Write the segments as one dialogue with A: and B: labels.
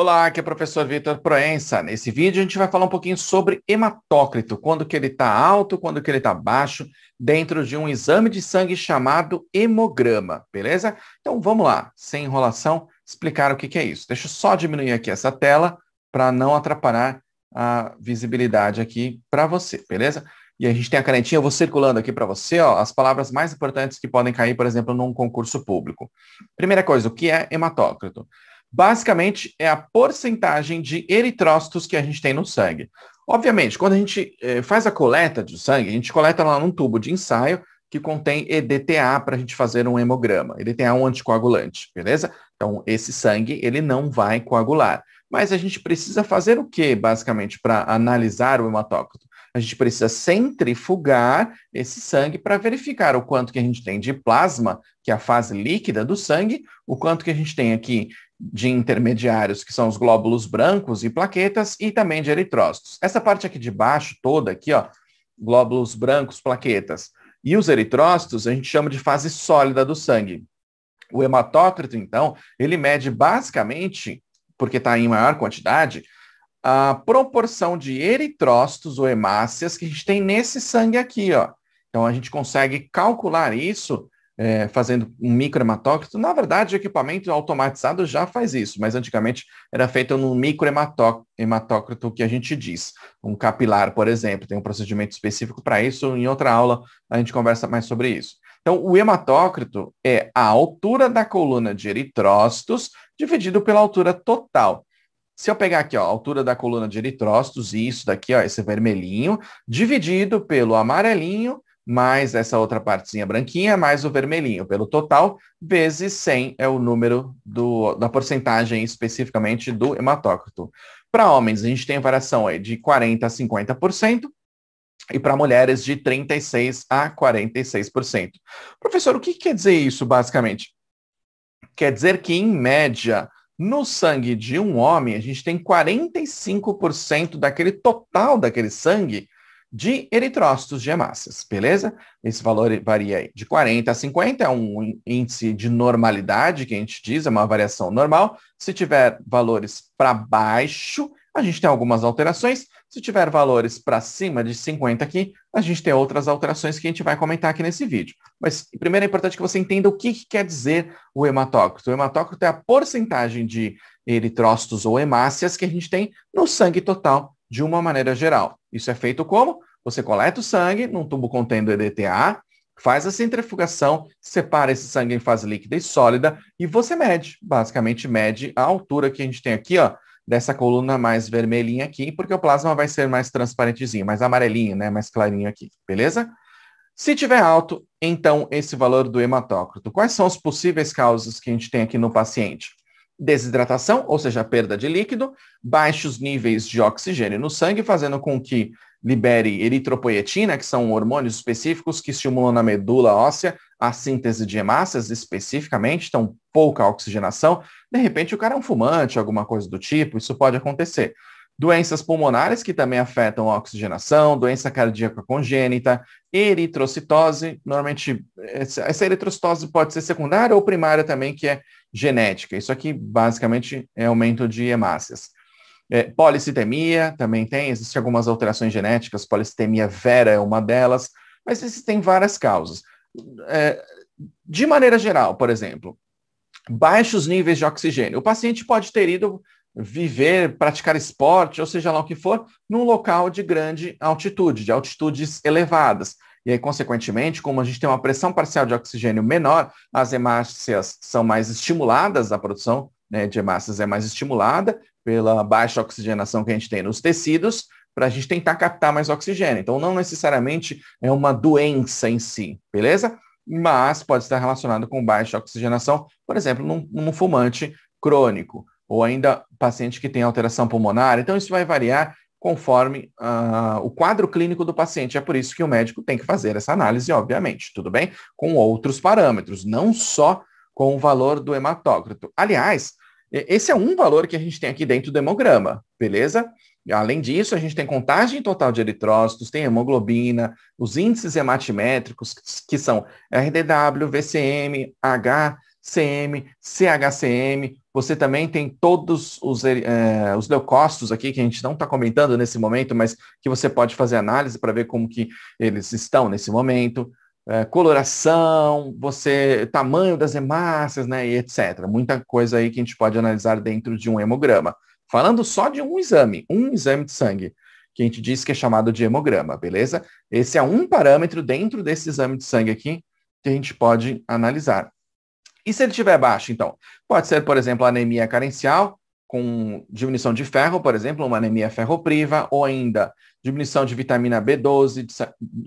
A: Olá, aqui é o professor Vitor Proença. Nesse vídeo a gente vai falar um pouquinho sobre hematócrito, quando que ele está alto, quando que ele está baixo, dentro de um exame de sangue chamado hemograma, beleza? Então vamos lá, sem enrolação, explicar o que, que é isso. Deixa eu só diminuir aqui essa tela para não atrapalhar a visibilidade aqui para você, beleza? E a gente tem a canetinha, eu vou circulando aqui para você, ó, as palavras mais importantes que podem cair, por exemplo, num concurso público. Primeira coisa, o que é hematócrito? basicamente é a porcentagem de eritrócitos que a gente tem no sangue. Obviamente, quando a gente eh, faz a coleta de sangue, a gente coleta lá num tubo de ensaio que contém EDTA para a gente fazer um hemograma. EDTA é um anticoagulante, beleza? Então, esse sangue, ele não vai coagular. Mas a gente precisa fazer o que, basicamente, para analisar o hematócrito? A gente precisa centrifugar esse sangue para verificar o quanto que a gente tem de plasma, que é a fase líquida do sangue, o quanto que a gente tem aqui de intermediários, que são os glóbulos brancos e plaquetas, e também de eritrócitos. Essa parte aqui de baixo, toda aqui, ó, glóbulos brancos, plaquetas, e os eritrócitos, a gente chama de fase sólida do sangue. O hematócrito, então, ele mede basicamente, porque está em maior quantidade, a proporção de eritrócitos ou hemácias que a gente tem nesse sangue aqui, ó. Então, a gente consegue calcular isso é, fazendo um microhematócrito. Na verdade, o equipamento automatizado já faz isso, mas antigamente era feito num microhematócrito que a gente diz. Um capilar, por exemplo, tem um procedimento específico para isso. Em outra aula, a gente conversa mais sobre isso. Então, o hematócrito é a altura da coluna de eritrócitos dividido pela altura total. Se eu pegar aqui, ó, a altura da coluna de eritrócitos, isso daqui, ó, esse vermelhinho, dividido pelo amarelinho, mais essa outra partezinha branquinha, mais o vermelhinho, pelo total, vezes 100 é o número do, da porcentagem especificamente do hematócrito. Para homens, a gente tem a variação aí de 40% a 50%, e para mulheres de 36% a 46%. Professor, o que quer dizer isso, basicamente? Quer dizer que, em média, no sangue de um homem, a gente tem 45% daquele total daquele sangue de eritrócitos de hemácias, beleza? Esse valor varia aí de 40 a 50, é um índice de normalidade que a gente diz, é uma variação normal. Se tiver valores para baixo, a gente tem algumas alterações. Se tiver valores para cima de 50 aqui, a gente tem outras alterações que a gente vai comentar aqui nesse vídeo. Mas primeiro é importante que você entenda o que, que quer dizer o hematócrito. O hematócrito é a porcentagem de eritrócitos ou hemácias que a gente tem no sangue total de uma maneira geral. Isso é feito como? Você coleta o sangue num tubo contendo EDTA, faz a centrifugação, separa esse sangue em fase líquida e sólida e você mede, basicamente mede a altura que a gente tem aqui, ó, dessa coluna mais vermelhinha aqui, porque o plasma vai ser mais transparentezinho, mais amarelinho, né? Mais clarinho aqui, beleza? Se tiver alto, então esse valor do hematócrito. Quais são as possíveis causas que a gente tem aqui no paciente? Desidratação, ou seja, perda de líquido, baixos níveis de oxigênio no sangue, fazendo com que libere eritropoietina, que são hormônios específicos que estimulam na medula óssea a síntese de hemácias especificamente, então pouca oxigenação, de repente o cara é um fumante, alguma coisa do tipo, isso pode acontecer. Doenças pulmonares que também afetam a oxigenação, doença cardíaca congênita, eritrocitose, normalmente essa eritrocitose pode ser secundária ou primária também, que é genética. Isso aqui basicamente é aumento de hemácias. É, policitemia também tem, existem algumas alterações genéticas, policitemia vera é uma delas, mas existem várias causas é, de maneira geral, por exemplo, baixos níveis de oxigênio. O paciente pode ter ido viver, praticar esporte, ou seja lá o que for, num local de grande altitude, de altitudes elevadas. E aí, consequentemente, como a gente tem uma pressão parcial de oxigênio menor, as hemácias são mais estimuladas, a produção né, de hemácias é mais estimulada pela baixa oxigenação que a gente tem nos tecidos, para a gente tentar captar mais oxigênio. Então, não necessariamente é uma doença em si, beleza? Mas pode estar relacionado com baixa oxigenação, por exemplo, num, num fumante crônico, ou ainda paciente que tem alteração pulmonar. Então, isso vai variar conforme uh, o quadro clínico do paciente. É por isso que o médico tem que fazer essa análise, obviamente, tudo bem? Com outros parâmetros, não só com o valor do hematócrito. Aliás, esse é um valor que a gente tem aqui dentro do hemograma, beleza? Além disso, a gente tem contagem total de eritrócitos, tem hemoglobina, os índices hematimétricos, que são RDW, VCM, HCM, CHCM. Você também tem todos os, é, os leucócitos aqui, que a gente não está comentando nesse momento, mas que você pode fazer análise para ver como que eles estão nesse momento. É, coloração, você, tamanho das hemácias, né, e etc. Muita coisa aí que a gente pode analisar dentro de um hemograma. Falando só de um exame, um exame de sangue, que a gente diz que é chamado de hemograma, beleza? Esse é um parâmetro dentro desse exame de sangue aqui que a gente pode analisar. E se ele tiver baixo, então? Pode ser, por exemplo, anemia carencial, com diminuição de ferro, por exemplo, uma anemia ferropriva, ou ainda diminuição de vitamina B12, de,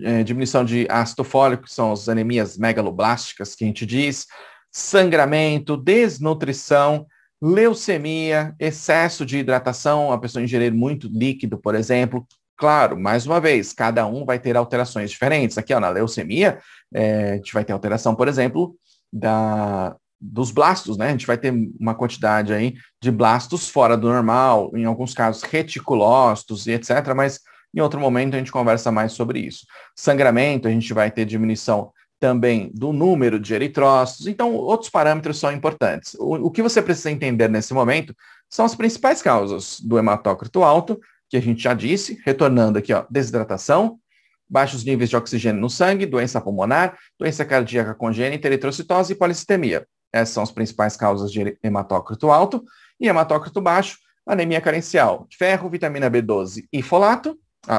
A: eh, diminuição de ácido fólico, que são as anemias megaloblásticas que a gente diz, sangramento, desnutrição, leucemia, excesso de hidratação, a pessoa ingerir muito líquido, por exemplo. Claro, mais uma vez, cada um vai ter alterações diferentes. Aqui ó, na leucemia, eh, a gente vai ter alteração, por exemplo, da dos blastos, né? A gente vai ter uma quantidade aí de blastos fora do normal, em alguns casos reticulócitos e etc., mas em outro momento a gente conversa mais sobre isso. Sangramento, a gente vai ter diminuição também do número de eritrócitos, então outros parâmetros são importantes. O, o que você precisa entender nesse momento são as principais causas do hematócrito alto, que a gente já disse, retornando aqui, ó, desidratação, baixos níveis de oxigênio no sangue, doença pulmonar, doença cardíaca congênita, eritrocitose e policitemia. Essas são as principais causas de hematócrito alto e hematócrito baixo, anemia carencial, ferro, vitamina B12 e folato,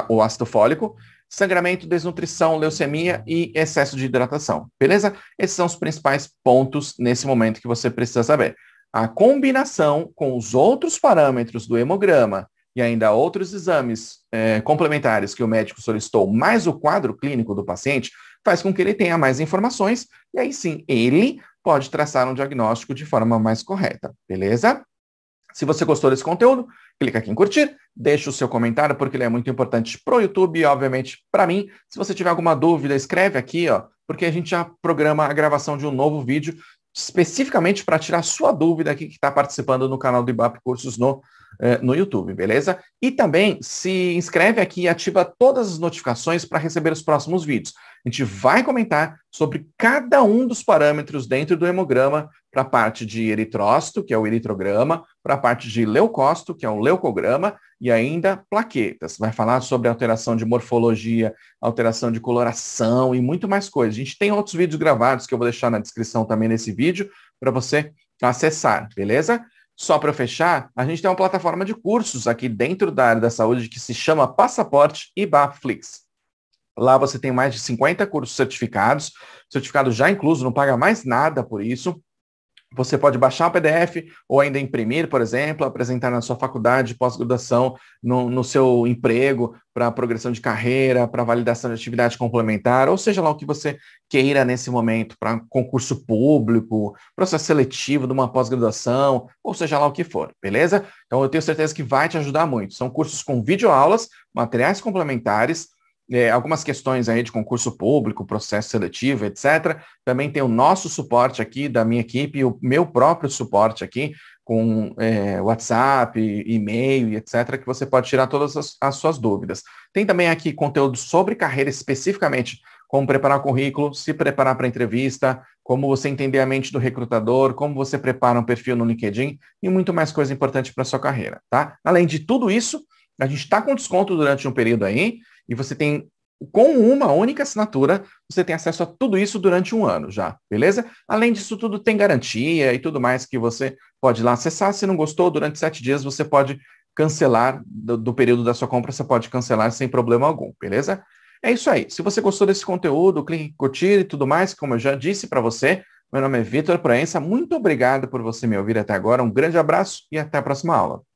A: ou ácido fólico, sangramento, desnutrição, leucemia e excesso de hidratação. Beleza? Esses são os principais pontos nesse momento que você precisa saber. A combinação com os outros parâmetros do hemograma e ainda outros exames é, complementares que o médico solicitou, mais o quadro clínico do paciente, faz com que ele tenha mais informações e aí sim ele pode traçar um diagnóstico de forma mais correta, beleza? Se você gostou desse conteúdo, clica aqui em curtir, deixa o seu comentário, porque ele é muito importante para o YouTube e, obviamente, para mim. Se você tiver alguma dúvida, escreve aqui, ó, porque a gente já programa a gravação de um novo vídeo especificamente para tirar sua dúvida aqui que está participando no canal do IBAP Cursos no, eh, no YouTube, beleza? E também se inscreve aqui e ativa todas as notificações para receber os próximos vídeos. A gente vai comentar sobre cada um dos parâmetros dentro do hemograma, para a parte de eritrócito, que é o eritrograma, para a parte de leucócito, que é o leucograma, e ainda plaquetas. Vai falar sobre alteração de morfologia, alteração de coloração e muito mais coisas. A gente tem outros vídeos gravados que eu vou deixar na descrição também nesse vídeo para você acessar, beleza? Só para fechar, a gente tem uma plataforma de cursos aqui dentro da área da saúde que se chama Passaporte e Baflix. Lá você tem mais de 50 cursos certificados, certificado já incluso, não paga mais nada por isso. Você pode baixar o PDF ou ainda imprimir, por exemplo, apresentar na sua faculdade, pós-graduação, no, no, seu emprego, para progressão de carreira, para validação de atividade complementar, ou seja lá o que você queira nesse momento, para concurso público, processo seletivo de uma pós-graduação, ou seja lá o que for, beleza? Então eu tenho certeza que vai te ajudar muito. São cursos com videoaulas, materiais complementares, é, algumas questões aí de concurso público, processo seletivo, etc. Também tem o nosso suporte aqui da minha equipe, o meu próprio suporte aqui, com é, WhatsApp, e-mail, etc., que você pode tirar todas as, as, suas dúvidas. Tem também aqui conteúdo sobre carreira especificamente, como preparar o currículo, se preparar para entrevista, como você entender a mente do recrutador, como você prepara um perfil no LinkedIn e muito mais coisa importante para sua carreira, tá? Além de tudo isso, a gente está com desconto durante um período aí. E você tem, com uma única assinatura, você tem acesso a tudo isso durante um ano já, beleza? Além disso tudo, tem garantia e tudo mais que você pode lá acessar. Se não gostou, durante sete dias você pode cancelar do, do período da sua compra, você pode cancelar sem problema algum, beleza? É isso aí. Se você gostou desse conteúdo, clique em curtir e tudo mais, como eu já disse para você. Meu nome é Vitor Proença. Muito obrigado por você me ouvir até agora. Um grande abraço e até a próxima aula.